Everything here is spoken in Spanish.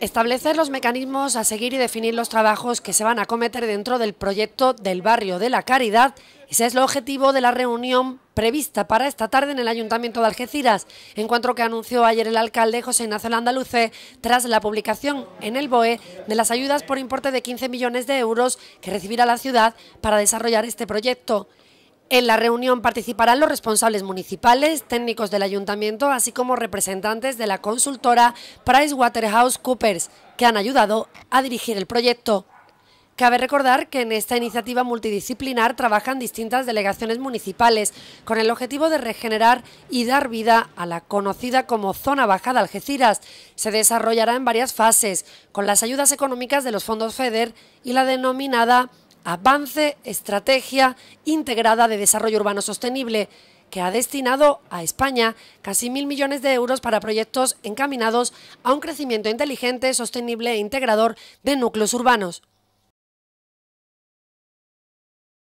Establecer los mecanismos a seguir y definir los trabajos que se van a cometer dentro del proyecto del barrio de la caridad. Ese es el objetivo de la reunión prevista para esta tarde en el Ayuntamiento de Algeciras, encuentro que anunció ayer el alcalde José Ignacio Landaluce tras la publicación en el BOE de las ayudas por importe de 15 millones de euros que recibirá la ciudad para desarrollar este proyecto. En la reunión participarán los responsables municipales, técnicos del ayuntamiento, así como representantes de la consultora PricewaterhouseCoopers, que han ayudado a dirigir el proyecto. Cabe recordar que en esta iniciativa multidisciplinar trabajan distintas delegaciones municipales con el objetivo de regenerar y dar vida a la conocida como Zona Baja de Algeciras. Se desarrollará en varias fases, con las ayudas económicas de los fondos FEDER y la denominada Avance Estrategia Integrada de Desarrollo Urbano Sostenible, que ha destinado a España casi mil millones de euros para proyectos encaminados a un crecimiento inteligente, sostenible e integrador de núcleos urbanos.